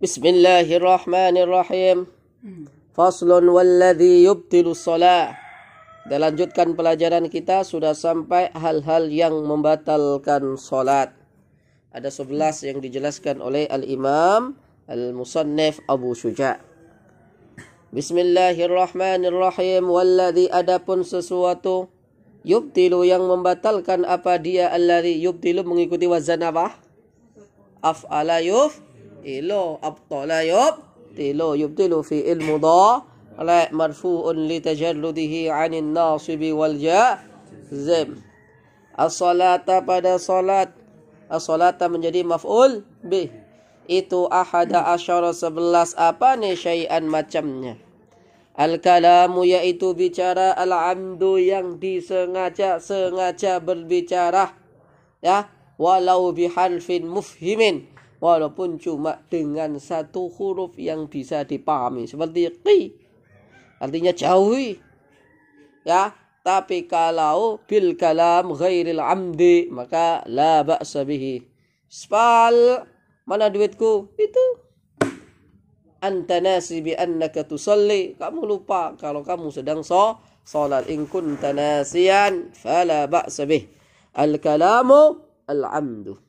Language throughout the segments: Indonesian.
بسم الله الرحمن الرحيم فصل والذي يبطل الصلاة Dilanjutkan pelajaran kita sudah sampai hal-hal yang membatalkan solat. Ada sebelas yang dijelaskan oleh Al-Imam Al-Musannif Abu Suja. Bismillahirrahmanirrahim. Walladhi adapun sesuatu. Yubtilu yang membatalkan apa dia. Alladhi yubtilu mengikuti wazanabah. apa? Af'ala yuf. ilo abtala yub tilo yubtilu fi'il mudha la marfu'un li tajalludihi 'anil nasibi wal jazm as-salata pada salat as-salata menjadi maf'ul bi itu ahada asyara sebelas apa nih syai'an macamnya Al-kalamu yaitu bicara al-amdu yang disengaja-sengaja berbicara ya walau bihalfin mufhimin walaupun cuma dengan satu huruf yang bisa dipahami seperti qi artinya jauhi ya tapi kalau bil kalam ghairil amdi maka la ba'sa bihi spal mana duitku itu anta nasi bi annaka tusalli kamu lupa kalau kamu sedang so salat in kunta nasiyan fala ba'sa bih al kalamu al amdu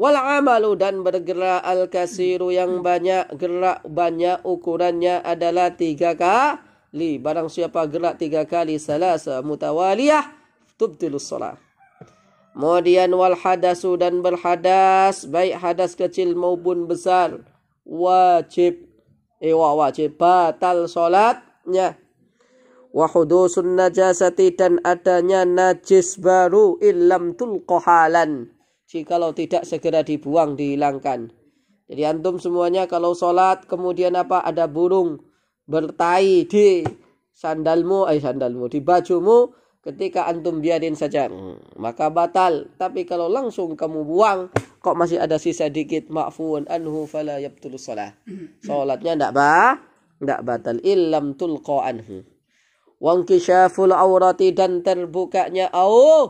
wal amalu dan bergerak al kasiru yang banyak gerak banyak ukurannya adalah tiga kali barang siapa gerak tiga kali salah mutawaliyah tubtilus salat Kemudian wal hadasu dan berhadas baik hadas kecil maupun besar wajib eh wajib batal solatnya wa hudusun najasati dan adanya najis baru illam tulqahalan jikalau tidak segera dibuang, dihilangkan. Jadi antum semuanya kalau sholat kemudian apa ada burung bertai di sandalmu, eh sandalmu, di bajumu ketika antum biarin saja hmm. maka batal. Tapi kalau langsung kamu buang kok masih ada sisa dikit maafun anhu fala yabtul sholat. Hmm. Sholatnya ndak bah, ndak batal illam tulqa anhu. Wangkisyaful aurati dan terbukanya au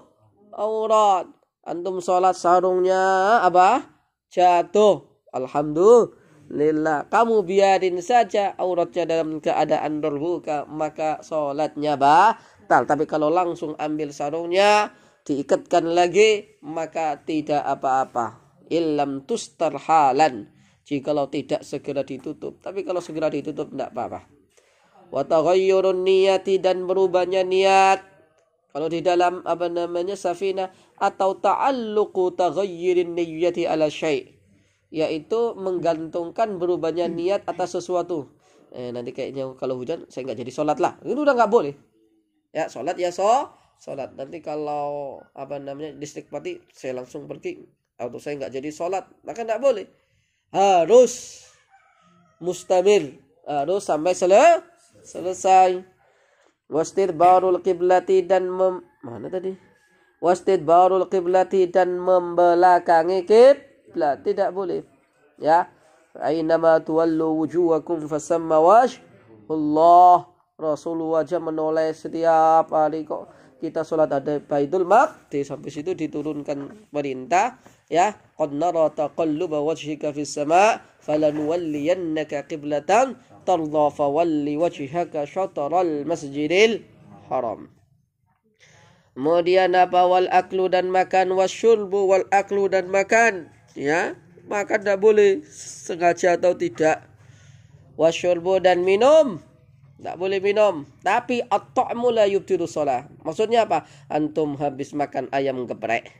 aurat Antum sholat sarungnya apa? Jatuh. Alhamdulillah. Kamu biarin saja auratnya dalam keadaan terbuka. Maka sholatnya batal. Tapi kalau langsung ambil sarungnya. Diikatkan lagi. Maka tidak apa-apa. ilam tustar halan. Jikalau tidak segera ditutup. Tapi kalau segera ditutup tidak apa-apa. niati niyati dan berubahnya niat kalau di dalam apa namanya safina atau ta'alluqu taghayyirin niyyati ala syai' yaitu menggantungkan berubahnya niat atas sesuatu. Eh, nanti kayaknya kalau hujan saya nggak jadi sholat lah. Itu udah nggak boleh. Ya sholat ya so sholat. Nanti kalau apa namanya distrik pati saya langsung pergi atau saya nggak jadi sholat maka nggak boleh. Harus mustamil harus sampai sel selesai. Wastid barul kiblati dan mem mana tadi? Wastid barul kiblati dan membelakangi kiblat tidak boleh. Ya. Ainama tuwallu wujuhakum fasamma wash Allah Rasulullah aja menoleh setiap hari kok kita sholat ada Baitul di sampai situ diturunkan perintah ya qad nara taqalluba wajhika fis sama' falanuwalliyannaka qiblatan واتقى الله فول وجهك شطر المسجد الحرام Kemudian apa wal aklu dan makan wasyurbu wal aklu dan makan ya makan tidak boleh sengaja atau tidak wasyurbu dan minum tidak boleh minum tapi at-ta'mu la yubtilu shalah maksudnya apa antum habis makan ayam geprek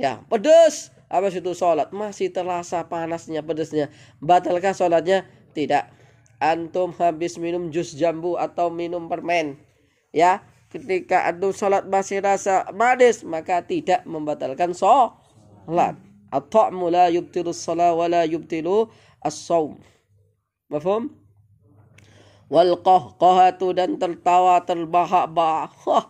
ya pedes apa itu sholat masih terasa panasnya pedesnya batalkah sholatnya tidak antum habis minum jus jambu atau minum permen ya ketika antum sholat masih rasa manis maka tidak membatalkan sholat at-ta'mu yubtilu sholat wa yubtilu as-sawm mafhum wal qahqahatu dan tertawa terbahak-bahak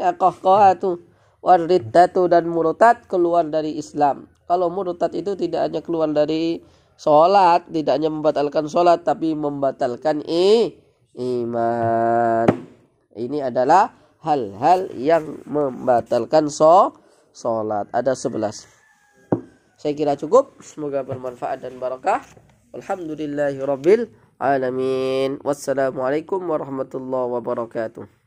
ya qahqahatu wal riddatu dan murutat keluar dari Islam kalau murtad itu tidak hanya keluar dari sholat, tidak hanya membatalkan sholat, tapi membatalkan i, iman. Ini adalah hal-hal yang membatalkan so, sholat. Ada sebelas. Saya kira cukup. Semoga bermanfaat dan barakah. Alhamdulillahi alamin. Wassalamualaikum warahmatullahi wabarakatuh.